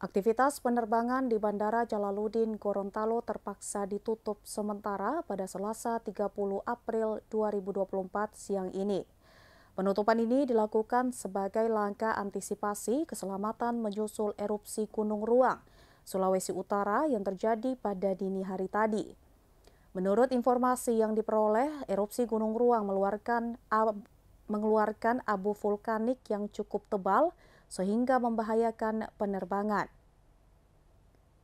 Aktivitas penerbangan di Bandara Jalaluddin Gorontalo terpaksa ditutup sementara pada Selasa 30 April 2024 siang ini. Penutupan ini dilakukan sebagai langkah antisipasi keselamatan menyusul erupsi Gunung Ruang, Sulawesi Utara yang terjadi pada dini hari tadi. Menurut informasi yang diperoleh, erupsi Gunung Ruang meluarkan ab, mengeluarkan abu vulkanik yang cukup tebal sehingga membahayakan penerbangan.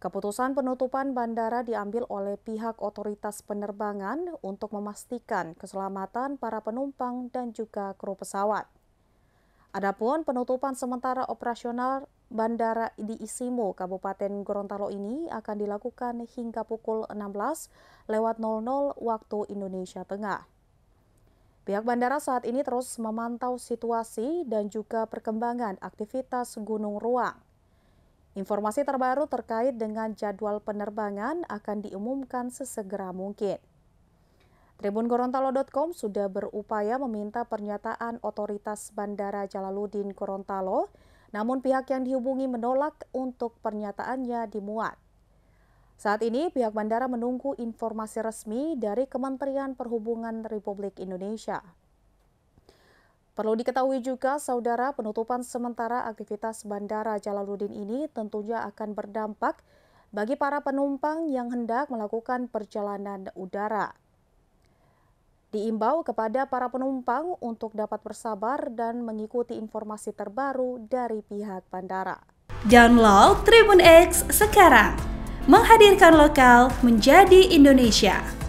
Keputusan penutupan bandara diambil oleh pihak otoritas penerbangan untuk memastikan keselamatan para penumpang dan juga kru pesawat. Adapun penutupan sementara operasional Bandara di Isimo, Kabupaten Gorontalo ini akan dilakukan hingga pukul 16 lewat 00 waktu Indonesia Tengah. Pihak bandara saat ini terus memantau situasi dan juga perkembangan aktivitas Gunung Ruang. Informasi terbaru terkait dengan jadwal penerbangan akan diumumkan sesegera mungkin. Gorontalo.com sudah berupaya meminta pernyataan otoritas Bandara Jalaluddin Gorontalo, namun pihak yang dihubungi menolak untuk pernyataannya dimuat. Saat ini pihak bandara menunggu informasi resmi dari Kementerian Perhubungan Republik Indonesia. Perlu diketahui juga, saudara, penutupan sementara aktivitas Bandara Jalaluddin ini tentunya akan berdampak bagi para penumpang yang hendak melakukan perjalanan udara diimbau kepada para penumpang untuk dapat bersabar dan mengikuti informasi terbaru dari pihak bandara. Download Tribun X sekarang, menghadirkan lokal menjadi Indonesia.